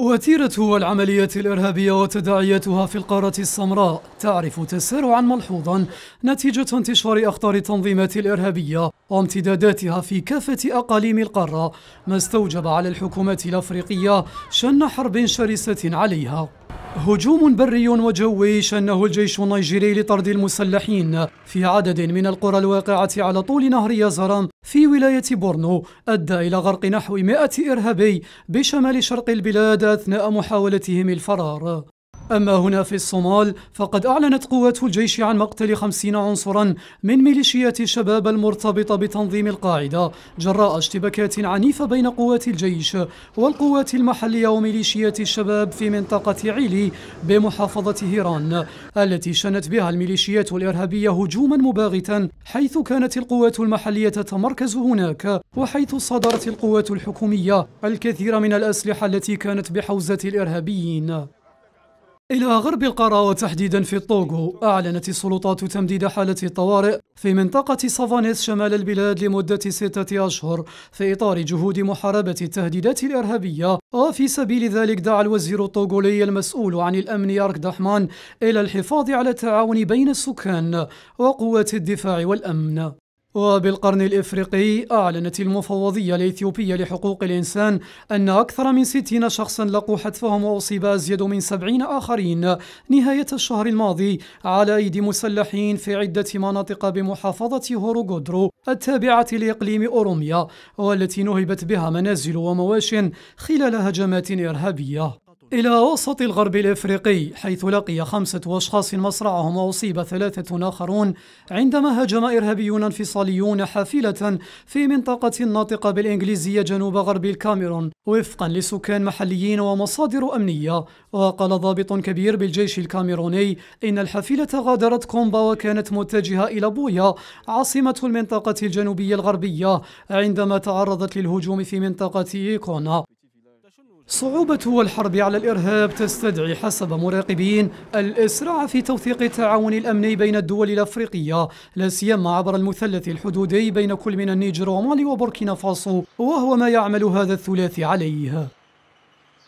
وتيرة العمليات الإرهابية وتداعياتها في القارة السمراء تعرف تسارعا ملحوظا نتيجة انتشار أخطار التنظيمات الإرهابية وامتداداتها في كافة أقاليم القارة ما استوجب على الحكومات الأفريقية شن حرب شرسة عليها هجوم بري وجوي شنه الجيش النيجيري لطرد المسلحين في عدد من القرى الواقعة على طول نهر يزران في ولاية بورنو أدى إلى غرق نحو 100 إرهابي بشمال شرق البلاد أثناء محاولتهم الفرار أما هنا في الصومال فقد أعلنت قوات الجيش عن مقتل خمسين عنصرا من ميليشيات الشباب المرتبطة بتنظيم القاعدة جراء اشتباكات عنيفة بين قوات الجيش والقوات المحلية وميليشيات الشباب في منطقة عيلي بمحافظة هيران التي شنت بها الميليشيات الإرهابية هجوما مباغتا حيث كانت القوات المحلية تتمركز هناك وحيث صدرت القوات الحكومية الكثير من الأسلحة التي كانت بحوزة الإرهابيين إلى غرب القارة وتحديدا في الطوغو أعلنت السلطات تمديد حالة الطوارئ في منطقة سافانيس شمال البلاد لمدة ستة أشهر في إطار جهود محاربة التهديدات الإرهابية وفي سبيل ذلك دعا الوزير الطوغولي المسؤول عن الأمن يارك دحمان إلى الحفاظ على التعاون بين السكان وقوات الدفاع والأمن وبالقرن الإفريقي أعلنت المفوضية الإثيوبية لحقوق الإنسان أن أكثر من 60 شخصا لقوا حتفهم وأصيب أزيد من 70 آخرين نهاية الشهر الماضي على أيدي مسلحين في عدة مناطق بمحافظة هوروغودرو التابعة لإقليم أوروميا والتي نهبت بها منازل ومواشٍ خلال هجمات إرهابية إلى وسط الغرب الإفريقي حيث لقي خمسة أشخاص مصرعهم وأصيب ثلاثة آخرون عندما هاجم إرهابيون انفصاليون حافلة في منطقة ناطقة بالإنجليزية جنوب غرب الكاميرون وفقا لسكان محليين ومصادر أمنية وقال ضابط كبير بالجيش الكاميروني إن الحافلة غادرت كومبا وكانت متجهة إلى بويا عاصمة المنطقة الجنوبية الغربية عندما تعرضت للهجوم في منطقة إيكونا صعوبة الحرب على الإرهاب تستدعي حسب مراقبين الإسراع في توثيق التعاون الأمني بين الدول الأفريقية لا سيما عبر المثلث الحدودي بين كل من النيجر ومالي وبوركينا فاسو وهو ما يعمل هذا الثلاثي عليه